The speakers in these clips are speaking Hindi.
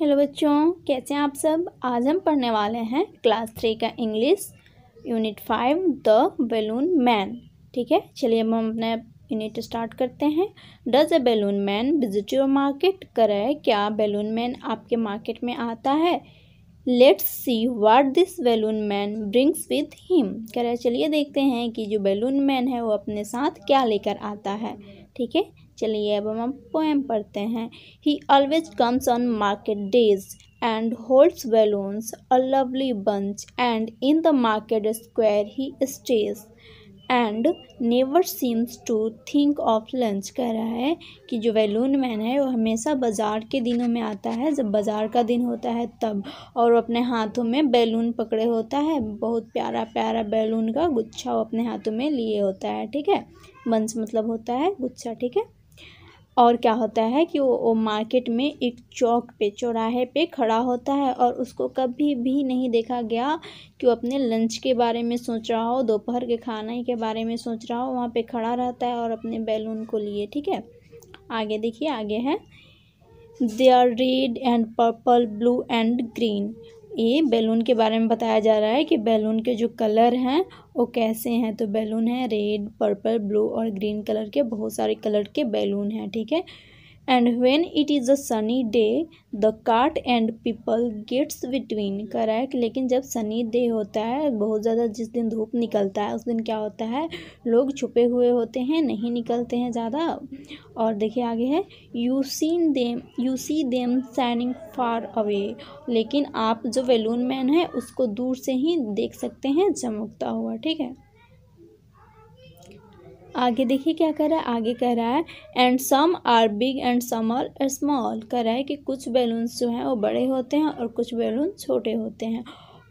हेलो बच्चों कैसे हैं आप सब आज हम पढ़ने वाले हैं क्लास थ्री का English unit five the balloon man ठीक है चलिए अब हम अपना यूनिट स्टार्ट करते हैं does a balloon man visit your market करे क्या बैलून मैन आपके मार्केट में आता है let's see what this balloon man brings with him करे चलिए देखते हैं कि जो बैलून मैन है वो अपने साथ क्या लेकर आता है ठीक है चलिए अब हम पोएम पढ़ते हैं he always comes on market days and holds balloons a lovely bunch and in the market square he stage and never seems to think of lunch कह रहा है कि जो वैलून मैन है वो हमेशा बाज़ार के दिनों में आता है जब बाज़ार का दिन होता है तब और वो अपने हाथों में बैलून पकड़े होता है बहुत प्यारा प्यारा बैलून का गुच्छा वो अपने हाथों में लिए होता है ठीक है बंस मतलब होता है गुच्छा ठीक है और क्या होता है कि वो, वो मार्केट में एक चौक पे चौराहे पे खड़ा होता है और उसको कभी भी नहीं देखा गया कि वो अपने लंच के बारे में सोच रहा हो दोपहर के खाने के बारे में सोच रहा हो वहाँ पे खड़ा रहता है और अपने बैलून को लिए ठीक है आगे देखिए आगे है they are red and purple blue and green ये बैलून के बारे में बताया जा रहा है कि बैलून के जो कलर हैं वो कैसे हैं तो बैलून है रेड पर्पल ब्लू और ग्रीन कलर के बहुत सारे कलर के बैलून हैं ठीक है and when it is a sunny day the cart and people gets between correct लेकिन जब सनी डे होता है बहुत ज़्यादा जिस दिन धूप निकलता है उस दिन क्या होता है लोग छुपे हुए होते हैं नहीं निकलते हैं ज़्यादा और देखिए आगे है you seen them you see them shining far away लेकिन आप जो वेलून मैन है उसको दूर से ही देख सकते हैं चमकता हुआ ठीक है आगे देखिए क्या कर रहा है आगे कह रहा है and some are big and some are small कह रहा है कि कुछ बैलून्स जो हैं वो बड़े होते हैं और कुछ बैलून छोटे होते हैं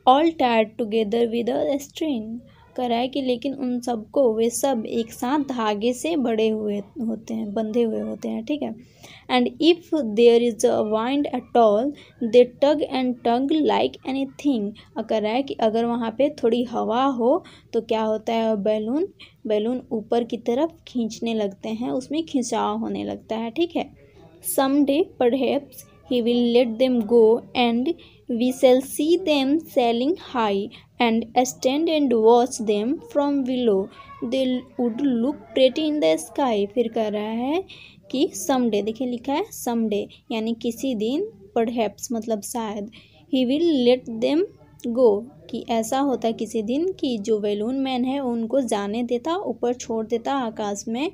ऑल टायर्ड टुगेदर विद अ स्ट्रिंग कह रहा है कि लेकिन उन सबको वे सब एक साथ धागे से बड़े हुए होते हैं बंधे हुए होते हैं ठीक है and if there is a wind at all they tug and tug like anything अकर है कि अगर वहाँ पे थोड़ी हवा हो तो क्या होता है बैलून बैलून ऊपर की तरफ खींचने लगते हैं उसमें खिंचाव होने लगता है ठीक है some day perhaps he will let them go and we shall see them sailing high and stand and watch them from below they would look pretty in the sky फिर कह रहा है कि समडे देखिए लिखा है समडे यानी किसी दिन परहैप्स मतलब शायद he will let them go कि ऐसा होता है किसी दिन कि जो बैलून मैन है उनको जाने देता ऊपर छोड़ देता आकाश में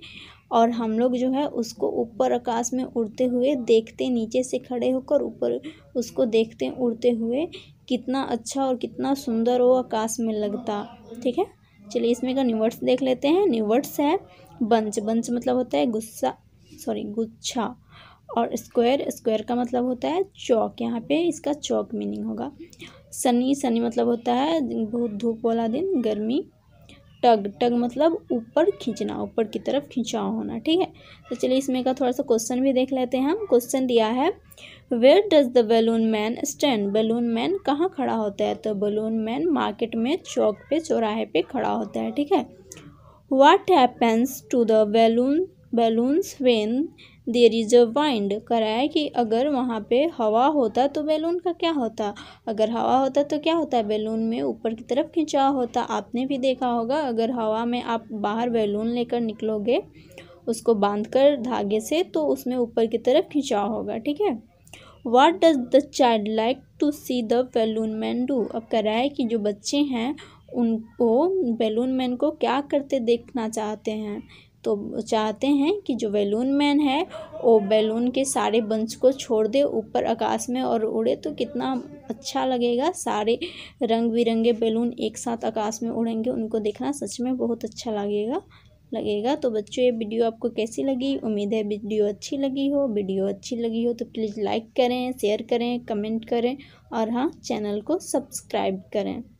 और हम लोग जो है उसको ऊपर आकाश में उड़ते हुए देखते नीचे से खड़े होकर ऊपर उसको देखते उड़ते हुए कितना अच्छा और कितना सुंदर वो आकाश में लगता ठीक है चलिए इसमें का निवर्स देख लेते हैं निवर्ट्स है बंच बंच मतलब होता है गुस्सा सॉरी गुच्छा और स्क्वायर स्क्वायर का मतलब होता है चौक यहाँ पे इसका चौक मीनिंग होगा सनी सनी मतलब होता है बहुत धूप वाला दिन गर्मी टग टग मतलब ऊपर खींचना ऊपर की तरफ खिंचाव होना ठीक है तो चलिए इसमें का थोड़ा सा क्वेश्चन भी देख लेते हैं हम क्वेश्चन दिया है where does the balloon man stand balloon man कहाँ खड़ा होता है तो बैलून मैन मार्केट में चौक पे चौराहे पे खड़ा होता है ठीक है what happens to the balloon balloons when there is a wind कराया कि अगर वहाँ पे हवा होता तो बैलून का क्या होता अगर हवा होता तो क्या होता बैलून में ऊपर की तरफ खिंचा होता आपने भी देखा होगा अगर हवा में आप बाहर बैलून लेकर निकलोगे उसको बांधकर धागे से तो उसमें ऊपर की तरफ खिंचा होगा ठीक है what does the child like to see the balloon man do अब कराए कि जो बच्चे हैं उनको बैलून मैन को क्या करते देखना चाहते हैं तो चाहते हैं कि जो बैलून मैन है वो बैलून के सारे बंश को छोड़ दे ऊपर आकाश में और उड़े तो कितना अच्छा लगेगा सारे रंग बिरंगे बैलून एक साथ आकाश में उड़ेंगे उनको देखना सच में बहुत अच्छा लगेगा लगेगा तो बच्चों ये वीडियो आपको कैसी लगी उम्मीद है वीडियो अच्छी लगी हो वीडियो अच्छी लगी हो तो प्लीज़ लाइक करें शेयर करें कमेंट करें और हाँ चैनल को सब्सक्राइब करें